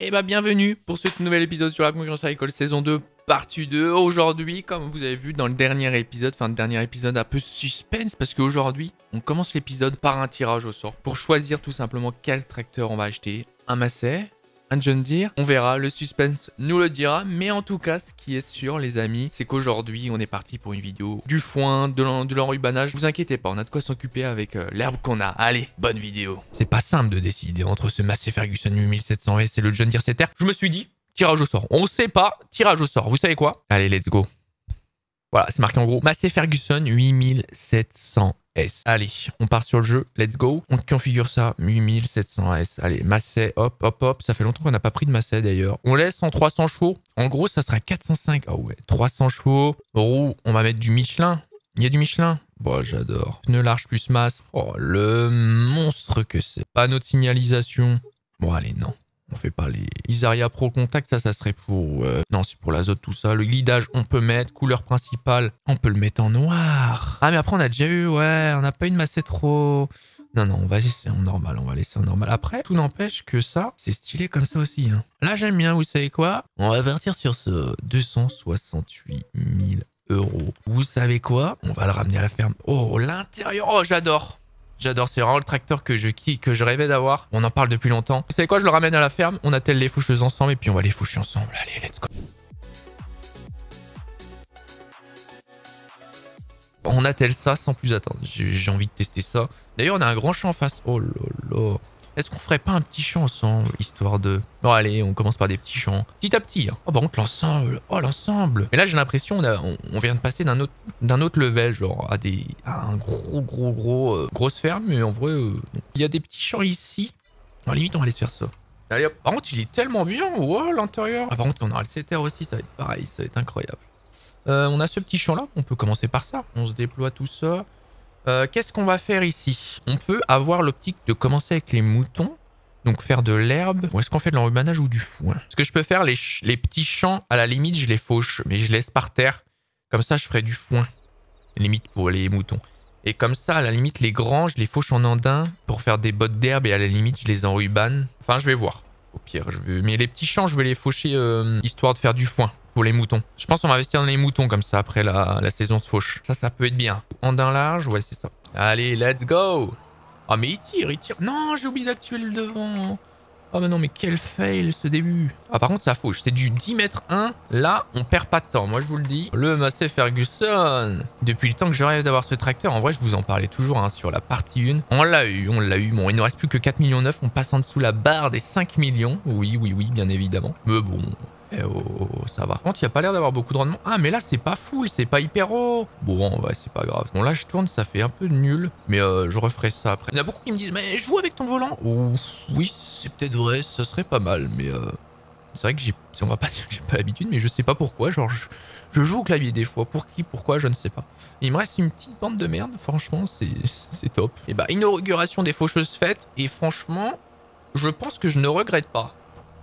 Et eh bah ben, bienvenue pour ce nouvel épisode sur la concurrence à l'école saison 2 partie 2. Aujourd'hui, comme vous avez vu dans le dernier épisode, enfin le dernier épisode un peu suspense parce qu'aujourd'hui, on commence l'épisode par un tirage au sort pour choisir tout simplement quel tracteur on va acheter. Un Masset, un John Deere. On verra, le suspense nous le dira. Mais en tout cas, ce qui est sûr, les amis, c'est qu'aujourd'hui, on est parti pour une vidéo du foin, de l'enrubanage. Vous inquiétez pas, on a de quoi s'occuper avec euh, l'herbe qu'on a. Allez, bonne vidéo. C'est pas simple de décider entre ce Massey Ferguson 8700S et le John Deere 7R. Je me suis dit, tirage au sort. On sait pas, tirage au sort. Vous savez quoi Allez, let's go. Voilà, c'est marqué en gros. Massey Ferguson 8700 Allez, on part sur le jeu, let's go. On configure ça, 8700 s Allez, Masset, hop, hop, hop. Ça fait longtemps qu'on n'a pas pris de Masset d'ailleurs. On laisse en 300 chevaux. En gros, ça sera 405. Ah oh ouais, 300 chevaux. Roue, on va mettre du Michelin. Il y a du Michelin Bon, j'adore. Pneu large plus masse. Oh, le monstre que c'est. Pas de signalisation. Bon, allez, non. On fait pas les Isaria Pro Contact, ça, ça serait pour... Euh, non, c'est pour l'azote tout ça. Le glidage, on peut mettre. Couleur principale, on peut le mettre en noir. Ah, mais après, on a déjà eu, ouais, on n'a pas eu de massé trop... Non, non, on va laisser en normal, on va laisser en normal. Après, tout n'empêche que ça, c'est stylé comme ça aussi. Hein. Là, j'aime bien, vous savez quoi On va partir sur ce 268 000 euros. Vous savez quoi On va le ramener à la ferme. Oh, l'intérieur, oh, j'adore J'adore, c'est vraiment le tracteur que je que je rêvais d'avoir. On en parle depuis longtemps. Vous savez quoi, je le ramène à la ferme, on attelle les foucheuses ensemble et puis on va les foucher ensemble. Allez, let's go. On attelle ça sans plus attendre. J'ai envie de tester ça. D'ailleurs, on a un grand champ en face. Oh là là. Est-ce qu'on ferait pas un petit champ ensemble, histoire de... Bon, allez, on commence par des petits champs. Petit à petit. Hein. Oh, par bah, contre, l'ensemble. Oh, l'ensemble. Mais là, j'ai l'impression on, vient de passer d'un autre, d'un level, genre à, des, à un gros, gros, gros... Euh, grosse ferme, mais en vrai, euh, il y a des petits champs ici. En limite, on va aller se faire ça. Allez Par contre, il est tellement bien. Wow, oh, l'intérieur. Ah, par contre, on aura le CTR aussi, ça va être pareil. Ça va être incroyable. Euh, on a ce petit champ là. On peut commencer par ça. On se déploie tout ça. Euh, qu'est-ce qu'on va faire ici On peut avoir l'optique de commencer avec les moutons. Donc faire de l'herbe. Ou est-ce qu'on fait de l'enrubanage ou du foin hein Ce que je peux faire, les, petits champs, à la limite, je les fauche. Mais je laisse par terre. Comme ça, je ferai du foin. Limite pour les moutons. Et comme ça, à la limite, les grands, je les fauche en andin pour faire des bottes d'herbe. Et à la limite, je les enrubanne. Enfin, je vais voir. Au pire, je vais... Mais les petits champs, je vais les faucher euh, histoire de faire du foin les moutons. Je pense qu'on va investir dans les moutons comme ça après la, saison de fauche. Ça, ça peut être bien. En d'un large, ouais, c'est ça. Allez, let's go Ah, oh, mais il tire, il tire. Non, j'ai oublié d'activer le devant. Oh, mais non, mais quel fail ce début. Ah, par contre, ça fauche. C'est du 10 mètres 1. Là, on perd pas de temps. Moi, je vous le dis. Le Massé Ferguson. Depuis le temps que je rêve d'avoir ce tracteur, en vrai, je vous en parlais toujours hein, sur la partie 1. On l'a eu, on l'a eu. Bon, il ne reste plus que 4 millions 9. On passe en dessous la barre des 5 millions. Oui, oui, oui, bien évidemment. Mais bon, eh oh, oh, oh, ça va. quand il n'y a pas l'air d'avoir beaucoup de rendement. Ah, mais là, c'est pas full, c'est pas hyper haut. Bon, ouais, c'est pas grave. Bon, là, je tourne, ça fait un peu nul. Mais euh, je referai ça après. Il y en a beaucoup qui me disent, mais joue avec ton volant. Oh, oui, c'est peut-être vrai, ça serait pas mal. Mais euh, c'est vrai que j'ai... On va pas dire que j'ai pas l'habitude, mais je sais pas pourquoi. Genre, je, joue au clavier des fois. Pour qui, pourquoi, je ne sais pas. il me reste une petite bande de merde. Franchement, c'est top. Et eh bah, ben, inauguration des faucheuses fêtes. Et franchement, je pense que je ne regrette pas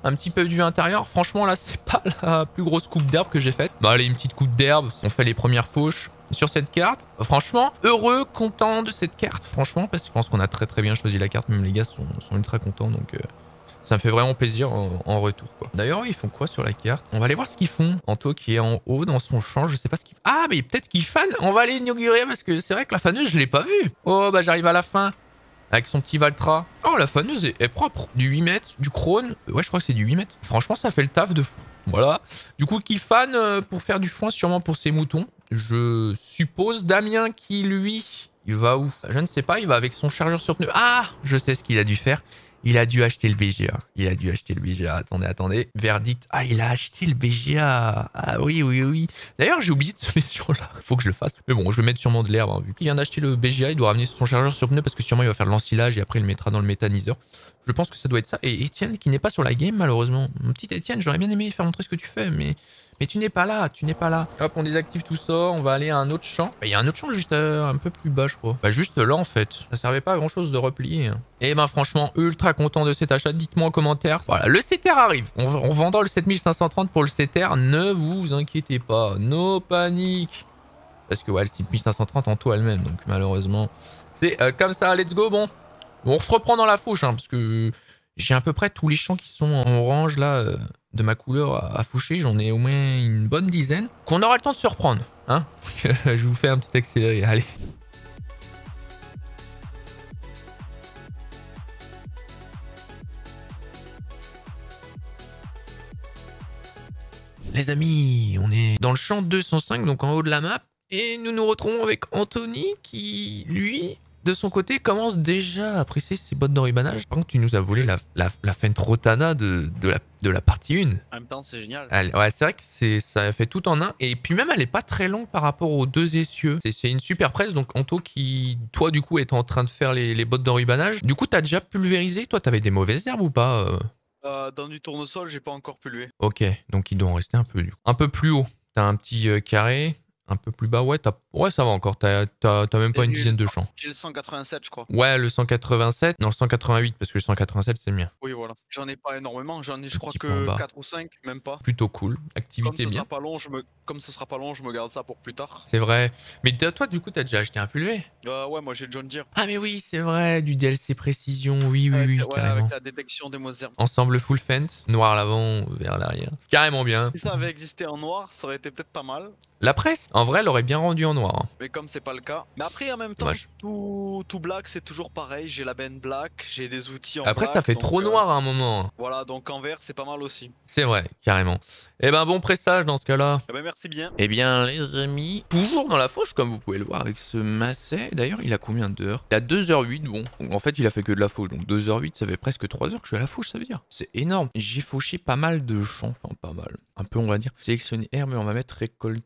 un petit peu du intérieur. Franchement, là, c'est pas la plus grosse coupe d'herbe que j'ai faite. Bah, allez, une petite coupe d'herbe. On fait les premières fauches sur cette carte. Franchement, heureux, content de cette carte. Franchement, parce que je pense qu'on a très très bien choisi la carte. Même les gars sont, ultra contents. Donc, euh, ça me fait vraiment plaisir en, retour. D'ailleurs, ils font quoi sur la carte On va aller voir ce qu'ils font. Anto qui est en haut dans son champ. Je sais pas ce qu'il... Ah, mais peut-être qu'il fan. On va aller inaugurer parce que c'est vrai que la faneuse, je l'ai pas vue. Oh, bah j'arrive à la fin avec son petit Valtra. Oh, la faneuse est, propre. Du 8 mètres, du Krone. Ouais, je crois que c'est du 8 mètres. Franchement, ça fait le taf de fou. Voilà. Du coup, qui fan euh, pour faire du foin, sûrement pour ses moutons. Je suppose Damien qui, lui, il va où Je ne sais pas, il va avec son chargeur sur pneu. Ah Je sais ce qu'il a dû faire. Il a dû acheter le BGA. Il a dû acheter le BGA. Attendez, attendez. Verdict. Ah, il a acheté le BGA. Ah oui, oui, oui. D'ailleurs, j'ai oublié de se mettre sur là. Faut que je le fasse. Mais bon, je vais mettre sûrement de l'herbe. Hein. Vu qu'il vient d'acheter le BGA, il doit ramener son chargeur sur pneu parce que sûrement il va faire l'ensilage et après il le mettra dans le méthaniseur. Je pense que ça doit être ça. Et Étienne qui n'est pas sur la game malheureusement. Mon petit Étienne, j'aurais bien aimé faire montrer ce que tu fais, mais, mais tu n'es pas là, tu n'es pas là. Hop, on désactive tout ça, on va aller à un autre champ. Bah, il y a un autre champ juste euh, un peu plus bas, je crois. Bah juste là en fait, ça servait pas à grand chose de replier. Et eh ben franchement, ultra content de cet achat. Dites-moi en commentaire. Voilà, le CETER arrive. On, on vendra le 7530 pour le CETER, Ne vous inquiétez pas, no panique. Parce que ouais, le 7530 en toi elle-même, donc malheureusement, c'est euh, comme ça. Let's go, bon. On se reprend dans la fauche, hein, parce que j'ai à peu près tous les champs qui sont en orange, là, euh, de ma couleur à, faucher. J'en ai au moins une bonne dizaine. Qu'on aura le temps de surprendre. Hein. Je vous fais un petit accéléré. Allez. Les amis, on est dans le champ 205, donc en haut de la map. Et nous nous retrouvons avec Anthony qui, lui, de son côté, commence déjà à apprécier ses bottes d'enrubanage. Par contre, tu nous as volé la, la, fin Rotana de, de, la, de la partie 1. En même temps, c'est génial. ouais, c'est vrai que c'est, ça fait tout en un. Et puis même, elle est pas très longue par rapport aux deux essieux. C'est, c'est une super presse. Donc, Anto, qui, toi, du coup, est en train de faire les, bottes d'enrubanage. Du coup, tu as déjà pulvérisé. Toi, tu avais des mauvaises herbes ou pas euh? Euh, Dans du tournesol, j'ai pas encore pulvé. Ok, donc il doit rester un peu, Un peu plus haut. T'as un petit euh, carré, un peu plus bas, ouais, ouais ça va encore. T'as même pas une dizaine de champs. J'ai le 187, je crois. Ouais, le 187. Non, le 188, parce que le 187, c'est le mien. Oui, voilà. J'en ai pas énormément. J'en ai, je crois que 4 ou 5, même pas. Plutôt cool. Activité bien. pas long, je Comme ce sera pas long, je me garde ça pour plus tard. C'est vrai. Mais toi, du coup, t'as déjà acheté un pulvé euh, Ouais, moi j'ai John Deere. Ah, mais oui, c'est vrai. Du DLC précision, oui, oui, oui. avec la détection des Ensemble full fence, noir l'avant, vers l'arrière. Carrément bien. Si ça avait existé en noir, ça aurait été peut-être pas mal. La presse En vrai, l'aurait bien rendu en noir. Hein. Mais comme c'est pas le cas. Mais après, en même temps, tout, black, c'est toujours pareil. J'ai la benne black, j'ai des outils en Après, ça fait trop euh, noir à un moment. Hein. Voilà, donc en vert, c'est pas mal aussi. C'est vrai, carrément. Eh ben, bon pressage dans ce cas-là. Eh ben, merci bien. Eh bien, les amis, toujours dans la fauche, comme vous pouvez le voir, avec ce masset. D'ailleurs, il a combien d'heures Il a 2h08, bon. En fait, il a fait que de la fauche. Donc 2h08, ça fait presque 3 heures que je suis à la fauche, ça veut dire. C'est énorme. J'ai fauché pas mal de champs. Enfin, pas mal. Un peu, on va dire. Sélectionner herbe, mais on va mettre récolte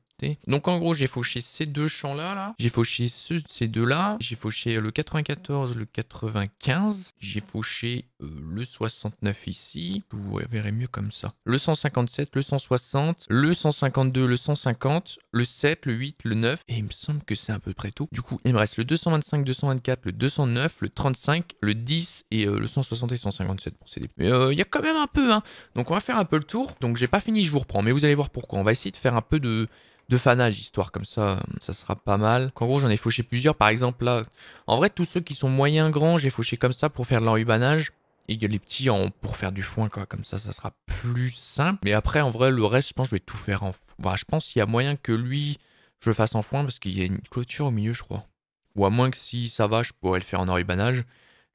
donc en gros, j'ai fauché ces deux champs-là, là. j'ai fauché ces deux-là, j'ai fauché le 94, le 95, j'ai fauché euh, le 69 ici, vous verrez mieux comme ça. Le 157, le 160, le 152, le 150, le 7, le 8, le 9, et il me semble que c'est à peu près tout. Du coup, il me reste le 225, 224, le 209, le 35, le 10 et euh, le 160 et 157. pour ces Mais euh, il y a quand même un peu, hein. Donc on va faire un peu le tour. Donc j'ai pas fini, je vous reprends, mais vous allez voir pourquoi. On va essayer de faire un peu de de fanage, histoire comme ça, euh, ça sera pas mal. Qu'en gros, j'en ai fauché plusieurs, par exemple là. En vrai, tous ceux qui sont moyens grands, j'ai fauché comme ça pour faire de l'enrubanage. Et les petits en, pour faire du foin, quoi. Comme ça, ça sera plus simple. Mais après, en vrai, le reste, je pense que je vais tout faire en. Enfin, je pense qu'il y a moyen que lui, je le fasse en foin parce qu'il y a une clôture au milieu, je crois. Ou à moins que si ça va, je pourrais le faire en enrubanage.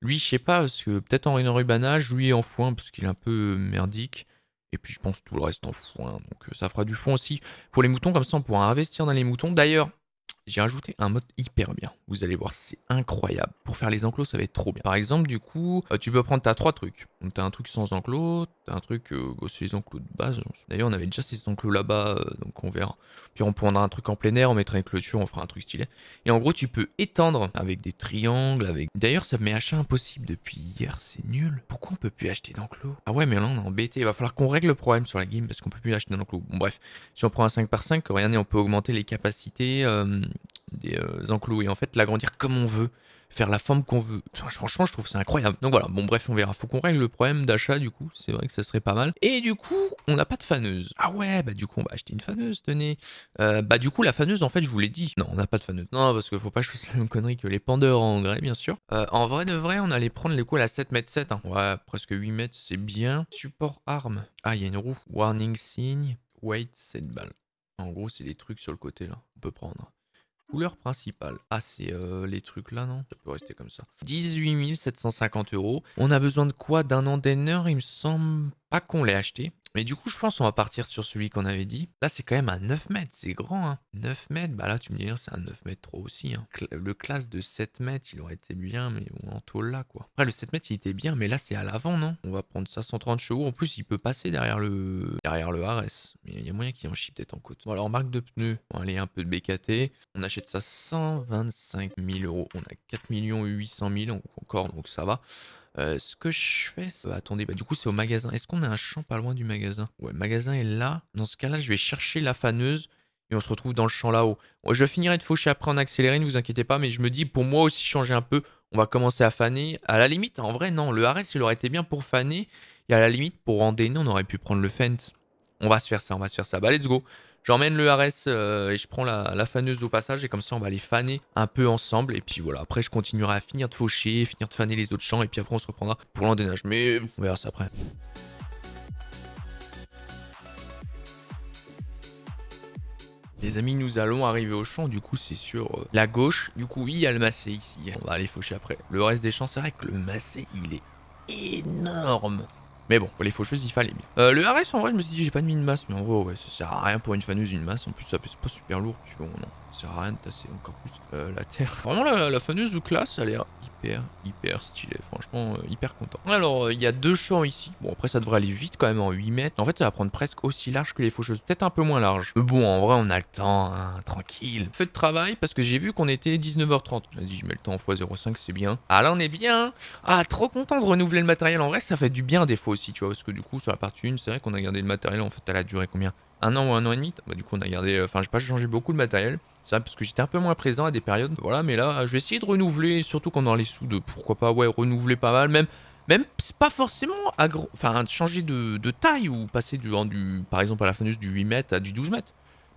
Lui, je sais pas, parce que peut-être en enrubanage, lui en foin, parce qu'il est un peu euh, merdique. Et puis je pense tout le reste en foin, hein. Donc euh, ça fera du fond aussi pour les moutons. Comme ça, on pourra investir dans les moutons. D'ailleurs, j'ai rajouté un mode hyper bien. Vous allez voir, c'est incroyable. Pour faire les enclos, ça va être trop bien. Par exemple, du coup, euh, tu peux prendre, t'as trois trucs. Donc, t'as un truc sans enclos, t'as un truc, euh, bah, c'est les enclos de base. D'ailleurs, on avait déjà ces enclos là-bas, euh, donc on verra. Puis on prendra un truc en plein air, on mettra une clôture, on fera un truc stylé. Et en gros, tu peux étendre avec des triangles, avec... D'ailleurs, ça me met achat impossible depuis hier, c'est nul. Pourquoi on peut plus acheter d'enclos Ah ouais, mais là, on est embêté. Il va falloir qu'on règle le problème sur la game parce qu'on peut plus acheter d'enclos. Bon, bref, si on prend un 5 par 5 regardez, on peut augmenter les capacités des euh, enclos et en fait l'agrandir comme on veut, faire la forme qu'on veut. franchement, je trouve c'est incroyable. Donc voilà, bon bref, on verra. Faut qu'on règle le problème d'achat du coup, c'est vrai que ça serait pas mal. Et du coup, on n'a pas de faneuse. Ah ouais, bah du coup, on va acheter une faneuse, tenez. Euh, bah du coup, la faneuse, en fait, je vous l'ai dit. Non, on n'a pas de faneuse. Non, parce qu'il faut pas que je fasse la même connerie que les pandeurs en grès, bien sûr. Euh, en vrai de vrai, on allait prendre les coups à 7 m 7. Hein. Ouais, presque 8 mètres, c'est bien. Support arme. Ah, il y a une roue. Warning sign Weight 7 balle En gros, c'est des trucs sur le côté là. On peut prendre. Couleur principale. Ah, c'est euh, les trucs là, non Ça peut rester comme ça. 18 750 euros. On a besoin de quoi D'un an Il me semble pas qu'on l'ait acheté. Mais du coup, je pense qu'on va partir sur celui qu'on avait dit. Là, c'est quand même à 9 mètres, c'est grand. Hein. 9 mètres, bah là, tu me dis, c'est un 9 mètres trop aussi. Hein. Le classe de 7 mètres, il aurait été bien, mais on en tôle là, quoi. Après, le 7 mètres, il était bien, mais là, c'est à l'avant, non On va prendre ça, 130 chevaux. En plus, il peut passer derrière le derrière le RS. Mais il y a moyen qu'il en chie peut-être en côte. Bon, alors, marque de pneus. va aller un peu de BKT. On achète ça 125 000 euros. On a 4 800 000, encore, donc ça va. Euh, ce que je fais, euh, attendez, bah, du coup c'est au magasin. Est-ce qu'on a un champ pas loin du magasin Ouais, le magasin est là. Dans ce cas-là, je vais chercher la faneuse et on se retrouve dans le champ là-haut. Je finirai de faucher après en accéléré, ne vous inquiétez pas, mais je me dis pour moi aussi changer un peu, on va commencer à faner. À la limite, en vrai, non, le arrêt, il aurait été bien pour faner. Et à la limite, pour Non, on aurait pu prendre le Fence. On va se faire ça, on va se faire ça. Bah, let's go. J'emmène le RS euh, et je prends la, faneuse au passage et comme ça on va les faner un peu ensemble. Et puis voilà, après je continuerai à finir de faucher, finir de faner les autres champs et puis après on se reprendra pour l'endénage. Mais on verra ça après. Les amis, nous allons arriver au champ, du coup c'est sur euh, la gauche. Du coup oui, il y a le massé ici, on va aller faucher après. Le reste des champs, c'est vrai que le massé il est énorme. Mais bon, pour les faucheuses, il fallait bien. Euh, le RS, en vrai, je me suis dit, j'ai pas de mine masse, mais en vrai, ouais, ça sert à rien pour une faneuse, une masse. En plus, ça pèse pas super lourd, puis bon, non sert à rien de tasser encore plus euh, la terre. Vraiment, la, la fameuse classe, elle a l'air hyper, hyper stylée. Franchement, euh, hyper content. Alors, euh, il y a deux champs ici. Bon, après, ça devrait aller vite quand même en 8 mètres. En fait, ça va prendre presque aussi large que les faucheuses. Peut-être un peu moins large. bon, en vrai, on a le temps, hein, tranquille. Feu de travail, parce que j'ai vu qu'on était 19h30. Vas-y, je mets le temps en x05, c'est bien. Ah, là, on est bien. Ah, trop content de renouveler le matériel. En vrai, ça fait du bien des fois aussi, tu vois. Parce que du coup, sur la partie 1, c'est vrai qu'on a gardé le matériel, en fait, elle a duré combien un an ou un an et demi. Bah, du coup, on a gardé, euh, enfin, j'ai pas changé beaucoup de matériel. Ça, parce que j'étais un peu moins présent à des périodes. Voilà, mais là, je vais essayer de renouveler, surtout qu'on on a les sous de pourquoi pas, ouais, renouveler pas mal, même. Même pas forcément agro... enfin, changer de, de, taille ou passer du, du, par exemple à la fin du 8 mètres à du 12 mètres.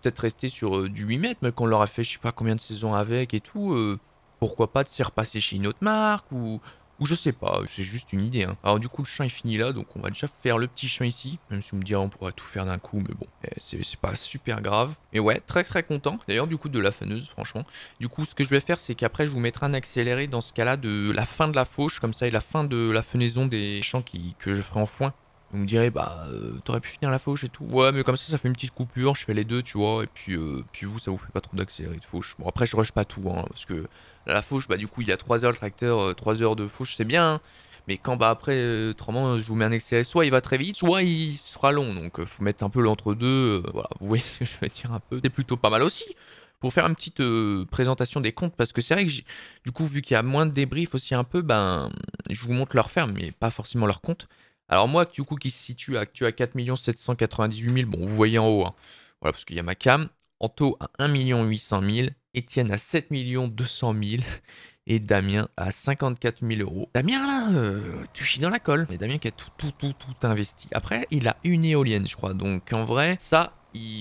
Peut-être rester sur euh, du 8 mètres, mais qu'on leur a fait je sais pas combien de saisons avec et tout. Euh, pourquoi pas de s'y repasser chez une autre marque ou ou je sais pas, c'est juste une idée. Hein. Alors du coup, le champ est fini là, donc on va déjà faire le petit champ ici. Même si vous me direz, on pourrait tout faire d'un coup, mais bon, eh, c'est pas super grave. Mais ouais, très très content. D'ailleurs, du coup, de la faneuse, franchement. Du coup, ce que je vais faire, c'est qu'après, je vous mettrai un accéléré dans ce cas-là de la fin de la fauche, comme ça, et la fin de la fenaison des champs qui, que je ferai en foin. Vous me direz, bah, euh, t'aurais pu finir la fauche et tout. Ouais, mais comme ça, ça fait une petite coupure, je fais les deux, tu vois. Et puis, euh, puis vous, ça vous fait pas trop d'accélérés de fauche. Bon, après, je rush pas tout, hein, parce que la fauche, bah, du coup, il y a 3 heures le tracteur, 3 euh, heures de fauche, c'est bien. Hein. mais quand, bah, après, autrement, je vous mets un accéléré, soit il va très vite, soit il sera long. Donc, faut mettre un peu l'entre-deux. voilà, vous voyez ce que je vais dire un peu. C'est plutôt pas mal aussi pour faire une petite présentation des comptes, parce que c'est vrai que du coup, vu qu'il y a moins de débriefs aussi un peu, ben, je vous montre leur ferme, mais pas forcément leur compte. Alors moi, du coup, qui se situe à, à 4 798 000, bon, vous voyez en haut, hein. voilà, parce qu'il y a ma cam. Anto à 1 800 000, Étienne à 7 200 000 et Damien à 54 000 euros. Damien, là, euh, tu chies dans la colle. Mais Damien qui a tout, tout, tout, tout investi. Après, il a une éolienne, je crois. Donc, en vrai, ça,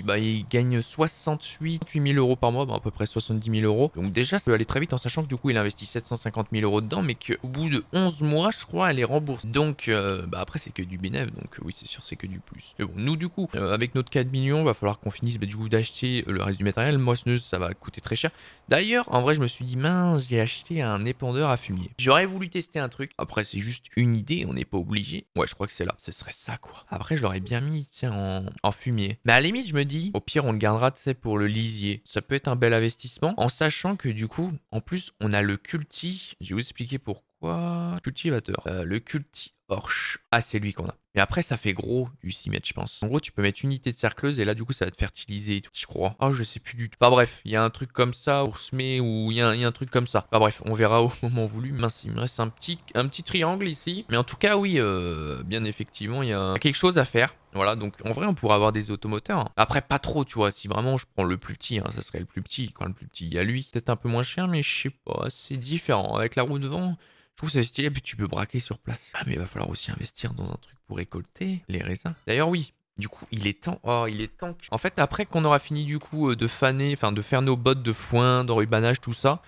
bah, il, gagne 68 000 euros par mois, bah, à peu près 70 000 euros. Donc déjà, ça peut aller très vite en sachant que du coup, il investit 750 000 euros dedans, mais qu'au bout de 11 mois, je crois, elle est remboursée. Donc euh, bah, après, c'est que du bénéfice, donc oui, c'est sûr, c'est que du plus. Mais bon, nous, du coup, euh, avec notre 4 millions, va falloir qu'on finisse du coup d'acheter euh, le reste du matériel. Moissonneuse, ça va coûter très cher. D'ailleurs, en vrai, je me suis dit, mince, j'ai acheté un épandeur à fumier. J'aurais voulu tester un truc. Après, c'est juste une idée, on n'est pas obligé. Ouais, je crois que c'est là. Ce serait ça, quoi. Après, je l'aurais bien mis, tiens, en, fumier. Mais à la je me dis, au pire, on le gardera, tu sais, pour le lisier. Ça peut être un bel investissement, en sachant que du coup, en plus, on a le culti. Je vais vous expliquer pourquoi. Cultivateur. Euh, le culti Porsche. Ah, c'est lui qu'on a. Mais après, ça fait gros du 6 mètres, je pense. En gros, tu peux mettre une unité de cercleuse et là, du coup, ça va te fertiliser et tout, je crois. Ah, oh, je sais plus du tout. Pas bref, il y a un truc comme ça, pour semer ou il y, a un truc comme ça. Pas bref, on verra au moment voulu. Mince, il me reste un petit, un petit triangle ici. Mais en tout cas, oui, euh, bien effectivement, il y, a quelque chose à faire. Voilà, donc en vrai, on pourrait avoir des automoteurs. Hein. Après, pas trop, tu vois. Si vraiment je prends le plus petit, hein, ça serait le plus petit. Quand le plus petit, il y a lui, peut-être un peu moins cher, mais je sais pas, c'est différent. Avec la roue devant, je trouve ça stylé, puis tu peux braquer sur place. Ah, mais il va falloir aussi investir dans un truc pour récolter les raisins. D'ailleurs, oui, du coup, il est temps. Oh, il est temps. En fait, après qu'on aura fini du coup euh, de faner, enfin de faire nos bottes de foin, d'enrubanage, tout ça,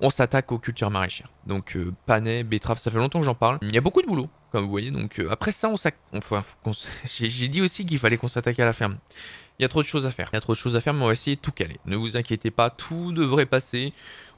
on s'attaque aux cultures maraîchères. Donc euh, panais, betteraves, ça fait longtemps que j'en parle. Il y a beaucoup de boulot, comme vous voyez. Donc euh, après ça, on s'attaque. Enfin, j'ai dit aussi qu'il fallait qu'on s'attaque à la ferme. Il y a trop de choses à faire. Il y a trop de choses à faire, mais on va essayer de tout caler. Ne vous inquiétez pas, tout devrait passer.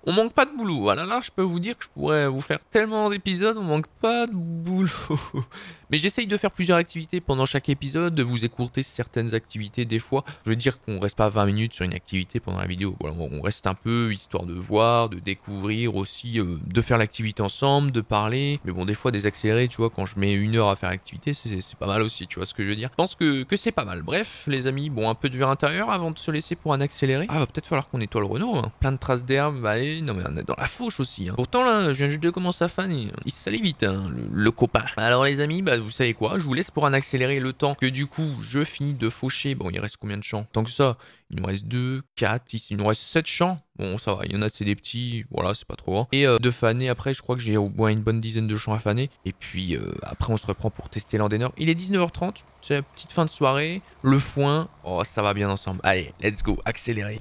On manque pas de boulot. Voilà ah là, je peux vous dire que je pourrais vous faire tellement d'épisodes, on manque pas de boulot. Mais j'essaye de faire plusieurs activités pendant chaque épisode, de vous écourter certaines activités des fois. Je veux dire qu'on reste pas 20 minutes sur une activité pendant la vidéo. Voilà, on reste un peu histoire de voir, de découvrir aussi, euh, de faire l'activité ensemble, de parler. Mais bon, des fois, des accélérés, tu vois, quand je mets une heure à faire l'activité, c'est pas mal aussi, tu vois ce que je veux dire. Je pense que, que c'est pas mal. Bref, les amis, bon, un peu de verre intérieur avant de se laisser pour un accéléré. Ah, va peut-être falloir qu'on nettoie le Renault. Hein. Plein de traces d'herbe, allez, non mais on est dans la fauche aussi. Hein. Pourtant là, je viens juste de commencer à faner. Il se vite, hein, le, copain. Bah, alors les amis, bah, vous savez quoi, je vous laisse pour en accélérer le temps que du coup, je finis de faucher. Bon, il reste combien de champs Tant que ça, il nous reste 2, 4, ici, il nous reste 7 champs. Bon, ça va, il y en a, c'est des petits, voilà, c'est pas trop grand. Et euh, de faner, après, je crois que j'ai au moins une bonne dizaine de champs à faner. Et puis, euh, après, on se reprend pour tester l'endainer. Il est 19h30, c'est la petite fin de soirée, le foin. Oh, ça va bien ensemble. Allez, let's go, accélérer.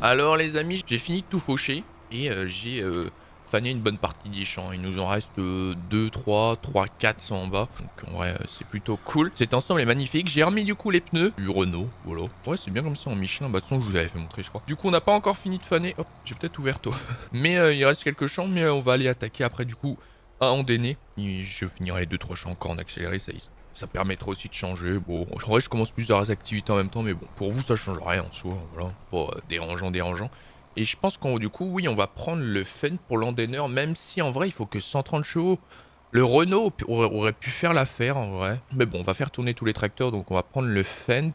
Alors les amis, j'ai fini de tout faucher et euh, j'ai euh, fané une bonne partie des champs. Il nous en reste 2, 3, 3, 4 en bas. Donc en vrai, euh, c'est plutôt cool. Cet ensemble est magnifique. J'ai remis du coup les pneus du Renault. Voilà. Ouais, c'est bien comme ça en Michelin. Bah de façon, je vous avais fait montrer, je crois. Du coup, on n'a pas encore fini de faner. Hop, j'ai peut-être ouvert tôt. mais il reste quelques champs, mais on va aller attaquer après du coup à Andéné. je finirai les 2-3 champs encore en accéléré, ça y est ça permettra aussi de changer. Bon, en vrai, je commence plusieurs activités en même temps, mais bon, pour vous, ça change rien en soi. Voilà, pas euh, dérangeant, dérangeant. Et je pense qu'on du coup, oui, on va prendre le fun pour l'endaineur, même si en vrai, il faut que 130 chevaux. Le Renault aurait pu faire l'affaire en vrai. Mais bon, on va faire tourner tous les tracteurs, donc on va prendre le Fent.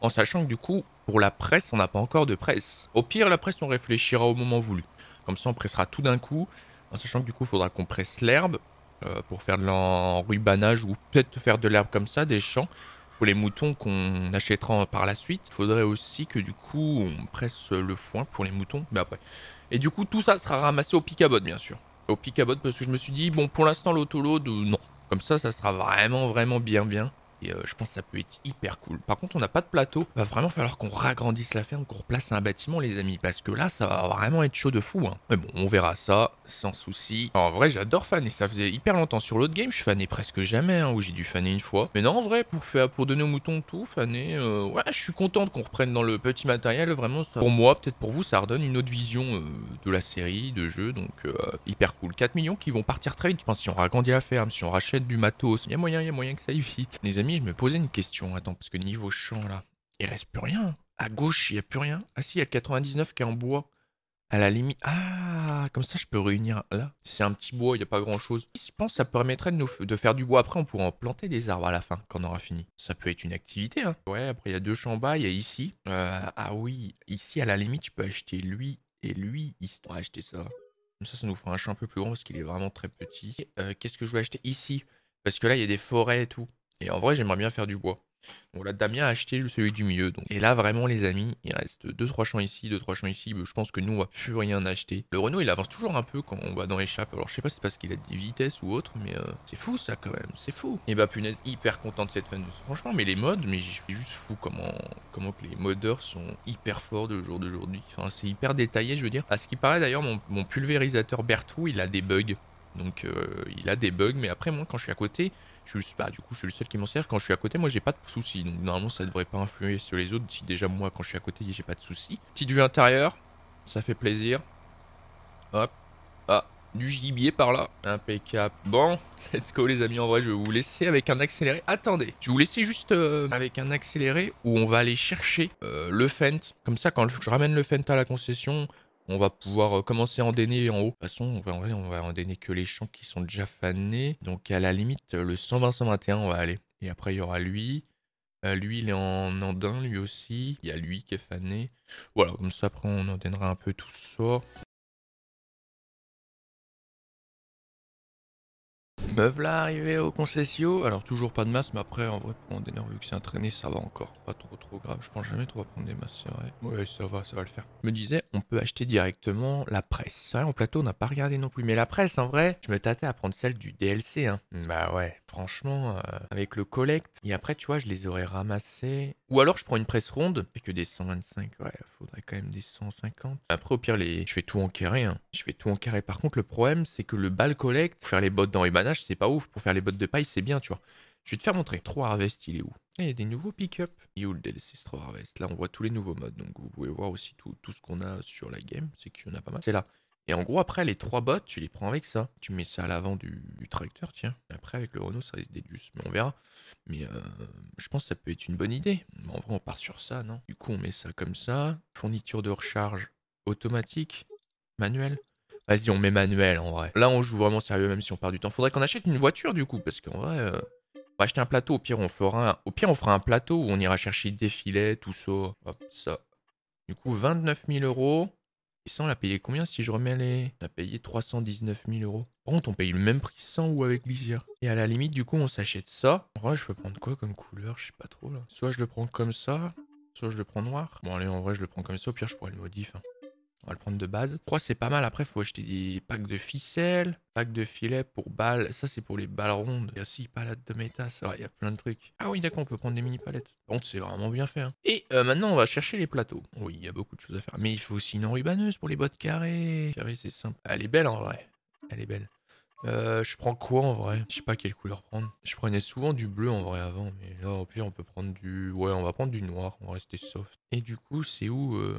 En sachant que du coup, pour la presse, on n'a pas encore de presse. Au pire, la presse, on réfléchira au moment voulu. Comme ça, on pressera tout d'un coup. En sachant que du coup, il faudra qu'on presse l'herbe. Euh, pour faire de l'enrubanage ou peut-être faire de l'herbe comme ça, des champs. Pour les moutons qu'on achètera par la suite, il faudrait aussi que du coup on presse le foin pour les moutons, mais bah, après. Et du coup tout ça sera ramassé au pic bien sûr. Au pic parce que je me suis dit, bon pour l'instant l'autoload, euh, non. Comme ça, ça sera vraiment vraiment bien bien. Euh, je pense que ça peut être hyper cool. Par contre, on n'a pas de plateau. Va vraiment falloir qu'on ragrandisse la ferme, qu'on replace un bâtiment, les amis. Parce que là, ça va vraiment être chaud de fou. Hein. Mais bon, on verra ça sans souci. En vrai, j'adore faner. Ça faisait hyper longtemps sur l'autre game. Je fanais presque jamais, hein, où j'ai dû faner une fois. Mais non, en vrai, pour, faire, pour donner aux moutons tout, faner, euh, ouais, je suis contente qu'on reprenne dans le petit matériel. Vraiment, pour moi, peut-être pour vous, ça redonne une autre vision euh, de la série, de jeu. Donc, hyper cool. 4 millions qui vont partir très vite. Je pense si on ragrandit la ferme, si on rachète du matos, il y a moyen, il y a moyen que ça aille vite. Les amis, je me posais une question. Attends, parce que niveau champ, là, il reste plus rien. À gauche, il n'y a plus rien. Ah si, il y a le 99 qui est en bois. À la limite... Ah, comme ça, je peux réunir là. C'est un petit bois, il n'y a pas grand-chose. Je pense que ça permettrait de, nous de faire du bois. Après, on pourra en planter des arbres à la fin, quand on aura fini. Ça peut être une activité, hein. Ouais, après, il y a deux champs bas, il y a ici. Euh, ah oui, ici, à la limite, je peux acheter lui et lui. histoire acheter ça. Comme ça, ça nous fera un champ un peu plus grand, parce qu'il est vraiment très petit. Euh, qu'est-ce que je vais acheter ici Parce que là, il y a des forêts et tout. Et en vrai, j'aimerais bien faire du bois. Bon là, Damien a acheté celui du milieu. Donc. Et là, vraiment, les amis, il reste 2-3 champs ici, 2-3 champs ici. Je pense que nous, on va plus rien acheter. Le Renault, il avance toujours un peu quand on va dans les chapes. Alors, je sais pas si c'est parce qu'il a des vitesses ou autre, mais euh, c'est fou, ça, quand même. C'est fou. Et bah, punaise, hyper content de cette fin. Franchement, mais les modes, mais je suis juste fou comment, comment les modeurs sont hyper forts de jour d'aujourd'hui. Enfin, c'est hyper détaillé, je veux dire. À ce qui paraît, d'ailleurs, mon, pulvérisateur Bertou, il a des bugs. Donc euh, il a des bugs, mais après moi quand je suis à côté, suis, bah, du coup, je suis le seul qui m'en sert. Quand je suis à côté, moi, j'ai pas de soucis. Donc, normalement, ça devrait pas influer sur les autres. Si déjà, moi, quand je suis à côté, j'ai pas de soucis. Petite vue intérieure. Ça fait plaisir. Hop. Ah, du gibier par là. Impeccable. Bon, let's go les amis. En vrai, je vais vous laisser avec un accéléré. Attendez, je vais vous laisser juste euh, avec un accéléré où on va aller chercher euh, le Fent. Comme ça, quand je ramène le Fent à la concession, on va pouvoir euh, commencer à endainer en haut. De toute façon, on va, en vrai, on va que les champs qui sont déjà fanés. Donc à la limite, euh, le 120-121, on va aller. Et après, il y aura lui. Euh, lui, il est en andin, lui aussi. Il y a lui qui est fané. Voilà, comme ça, après, on endainera un peu tout ça. Meuf, là, arrivé au concessio. Alors toujours pas de masse, mais après en vrai pour nerfs vu que c'est un ça va encore. Pas trop trop grave, je pense jamais trop à prendre des masses, c'est vrai. Ouais ça va, ça va le faire. Je me disais, on peut acheter directement la presse. C'est vrai, en plateau on n'a pas regardé non plus, mais la presse en vrai, je me tâtais à prendre celle du DLC. Hein. Bah ouais, franchement, euh, avec le collect. Et après tu vois, je les aurais ramassés ou alors je prends une presse ronde et que des 125, ouais, faudrait quand même des 150. Après au pire les, je fais tout en carré, hein. je fais tout en carré. Par contre le problème c'est que le bal collecte, pour faire les bottes dans les c'est pas ouf, pour faire les bottes de paille c'est bien tu vois. Je vais te faire montrer. Trois Harvest, il est où ah, Il y a des nouveaux pick-up. Il est où le DLC 3 Harvest Là, on voit tous les nouveaux modes. Donc, vous pouvez voir aussi tout, tout ce qu'on a sur la game. C'est qu'il y en a pas mal. C'est là. Et en gros, après, les trois bottes, tu les prends avec ça. Tu mets ça à l'avant du, tracteur, tiens. Après, avec le Renault, ça risque d'être mais on verra. Mais euh, je pense que ça peut être une bonne idée. Mais en vrai, on part sur ça, non Du coup, on met ça comme ça. Fourniture de recharge automatique, manuel. Vas-y, on met manuel, en vrai. Là, on joue vraiment sérieux, même si on perd du temps. Faudrait qu'on achète une voiture, du coup, parce qu'en vrai... Euh, on va acheter un plateau, au pire on fera un... au pire on fera un plateau où on ira chercher des filets, tout ça, hop ça. Du coup 29 000 euros, ça on l'a payé combien si je remets les... On a payé 319 000 euros. Par contre, on paye le même prix sans ou avec l'IGR. Et à la limite, du coup, on s'achète ça. En vrai, je peux prendre quoi comme couleur Je sais pas trop, là. Soit je le prends comme ça, soit je le prends noir. Bon, allez, en vrai, je le prends comme ça. Au pire, je pourrais le modif. Hein. On va le prendre de base. 3, c'est pas mal. Après, il faut acheter des packs de ficelles, packs de filets pour balles. Ça, c'est pour les balles rondes. Il y a 6 palettes de méta, ça. Il y a plein de trucs. Ah oui, d'accord, on peut prendre des mini-palettes. Bon, c'est vraiment bien fait. Hein. Et euh, maintenant, on va chercher les plateaux. Oui, il y a beaucoup de choses à faire. Mais il faut aussi une enrubaneuse pour les bottes carrées. Carré, c'est simple. Elle est belle, en vrai. Elle est belle. Euh, je prends quoi en vrai Je sais pas quelle couleur prendre. Je prenais souvent du bleu en vrai avant, mais là au pire on peut prendre du... Ouais, on va prendre du noir, on va rester soft. Et du coup, c'est où euh,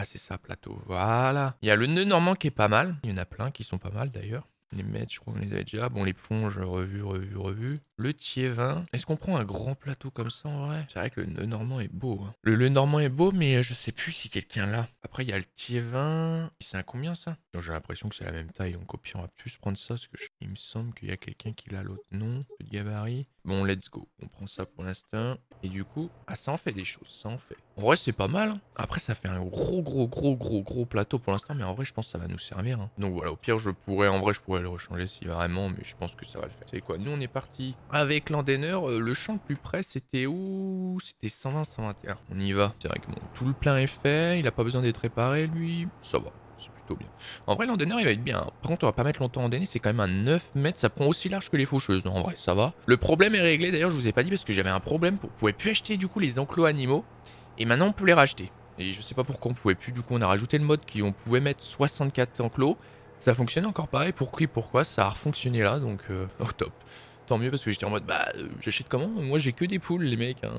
ah, c'est ça, plateau. Voilà. Il y a le nœud normand qui est pas mal. Il y en a plein qui sont pas mal d'ailleurs. Les mètres, je crois qu'on les a déjà. Bon, les plonges, revue, revue, revue. Le tiévin Est-ce qu'on prend un grand plateau comme ça en vrai C'est vrai que le nœud normand est beau. Hein. Le nœud normand est beau, mais je sais plus si quelqu'un l'a. Après, il y a le Thiévin. C'est un combien ça J'ai l'impression que c'est la même taille, donc au on va plus prendre ça parce que il me semble qu'il y a quelqu'un qui l'a l'autre. Non, peu de gabarit. Bon, let's go. On prend ça pour l'instant. Et du coup, ah, ça en fait des choses. Ça en fait. En vrai, c'est pas mal. Hein. Après, ça fait un gros, gros, gros, gros, gros plateau pour l'instant. Mais en vrai, je pense que ça va nous servir. Hein. Donc voilà, au pire, je pourrais, en vrai, je pourrais le rechanger si vraiment. Mais je pense que ça va le faire. C'est quoi Nous, on est parti avec l'endainer. Euh, le champ le plus près, c'était où C'était 120, 121. On y va. C'est vrai que tout le plein est fait. Il a pas besoin d'être réparé, lui. Ça va c'est plutôt bien. En vrai, l'endenneur, il va être bien. Par contre, on va pas mettre longtemps en c'est quand même un 9 mètres, ça prend aussi large que les faucheuses. Hein, en vrai, ça va. Le problème est réglé, d'ailleurs, je vous ai pas dit parce que j'avais un problème. Pour... On pouvait plus acheter du coup les enclos animaux, et maintenant on peut les racheter. Et je sais pas pourquoi on pouvait plus, du coup on a rajouté le mode qui on pouvait mettre 64 enclos. Ça fonctionne encore pareil, pour qui, pourquoi, ça a refonctionné là, donc euh, au top tant mieux parce que j'étais en mode bah euh, j'achète comment Moi j'ai que des poules les mecs. Hein.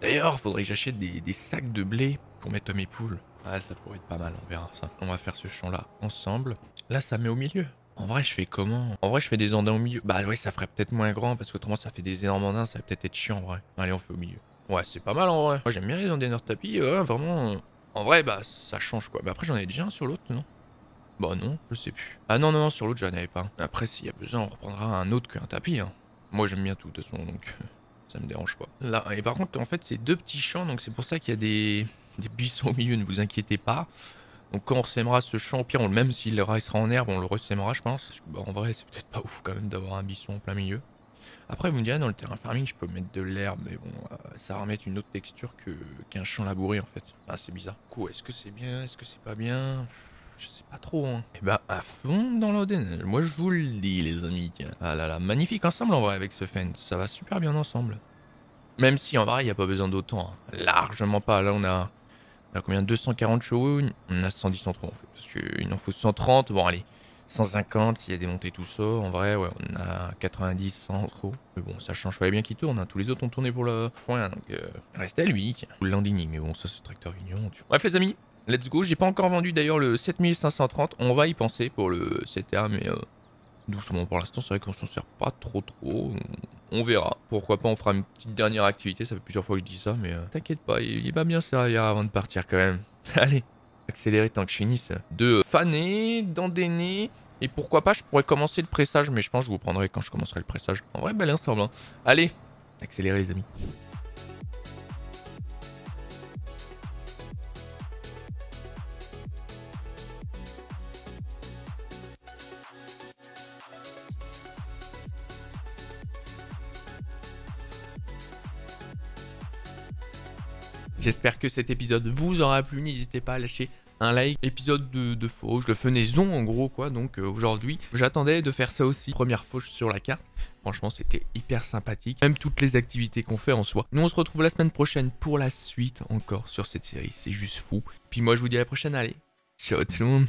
D'ailleurs faudrait que j'achète des, sacs de blé pour mettre mes poules. Ouais, ça pourrait être pas mal, on verra ça. On va faire ce champ là ensemble. Là, ça met au milieu. En vrai, je fais comment En vrai, je fais des andins au milieu. Bah ouais, ça ferait peut-être moins grand parce qu'autrement, ça fait des énormes andins. Ça va peut-être être chiant en vrai. Allez, on fait au milieu. Ouais, c'est pas mal en vrai. Moi, j'aime bien les andins hors tapis. Euh, vraiment. Euh, en vrai, bah ça change quoi. Mais après, j'en ai déjà un sur l'autre, non Bah non, je sais plus. Ah non, non, non, sur l'autre, j'en avais pas. Après, s'il y a besoin, on reprendra un autre qu'un tapis. Hein. Moi, j'aime bien tout de toute façon, donc ça me dérange pas. Là, et par contre, en fait, c'est deux petits champs, donc c'est pour ça qu'il y a des des buissons au milieu, ne vous inquiétez pas. Donc quand on ressemera ce champ, pire, même s'il restera en herbe, on le ressemera je pense. Bah, en vrai, c'est peut-être pas ouf quand même d'avoir un buisson en plein milieu. Après, vous me direz, dans le terrain farming, je peux mettre de l'herbe, mais bon, euh, ça va remettre une autre texture qu'un champ labouré, en fait. Ah, c'est bizarre. Cool, est-ce que c'est bien Est-ce que c'est pas bien je sais pas trop. Hein. Et eh bah ben, à fond dans l'Oden. Moi je vous le dis les amis. Tiens. Ah là là, magnifique ensemble en vrai avec ce fence. Ça va super bien ensemble. Même si en vrai il n'y a pas besoin d'autant. Hein. Largement pas. Là on a combien 240 chevaux On a 110, trop en fait. Parce qu'il en faut 130. Bon, allez, 150 s'il y a des tout ça. En vrai, ouais, on a 90, 100 trop. Mais bon, ça je pas bien qu'il tourne. Hein. Tous les autres ont tourné pour le foin. Hein, donc, euh, reste à lui. Tiens. Landini. Mais bon, ça, c'est tracteur Union, Tu... Bref, les amis, let's go. J'ai pas encore vendu d'ailleurs le 7530. On va y penser pour le CTA, mais euh, doucement pour l'instant. C'est vrai qu'on s'en sert pas trop, trop on verra. Pourquoi pas, on fera une petite dernière activité. Ça fait plusieurs fois que je dis ça, mais euh, t'inquiète pas, il, va bien servir avant de partir quand même. Allez, accélérer tant que je finisse. De faner, d'endainer. Et pourquoi pas, je pourrais commencer le pressage, mais je pense que je vous prendrai quand je commencerai le pressage. En vrai, bel ensemble. Hein. Allez, accélérer les amis. J'espère que cet épisode vous aura plu. N'hésitez pas à lâcher un like. Épisode de, fauche, le fenaison en gros quoi. Donc euh, aujourd'hui, j'attendais de faire ça aussi. Première fauche sur la carte. Franchement, c'était hyper sympathique. Même toutes les activités qu'on fait en soi. Nous, on se retrouve la semaine prochaine pour la suite encore sur cette série. C'est juste fou. Puis moi, je vous dis à la prochaine. Allez, ciao tout le monde.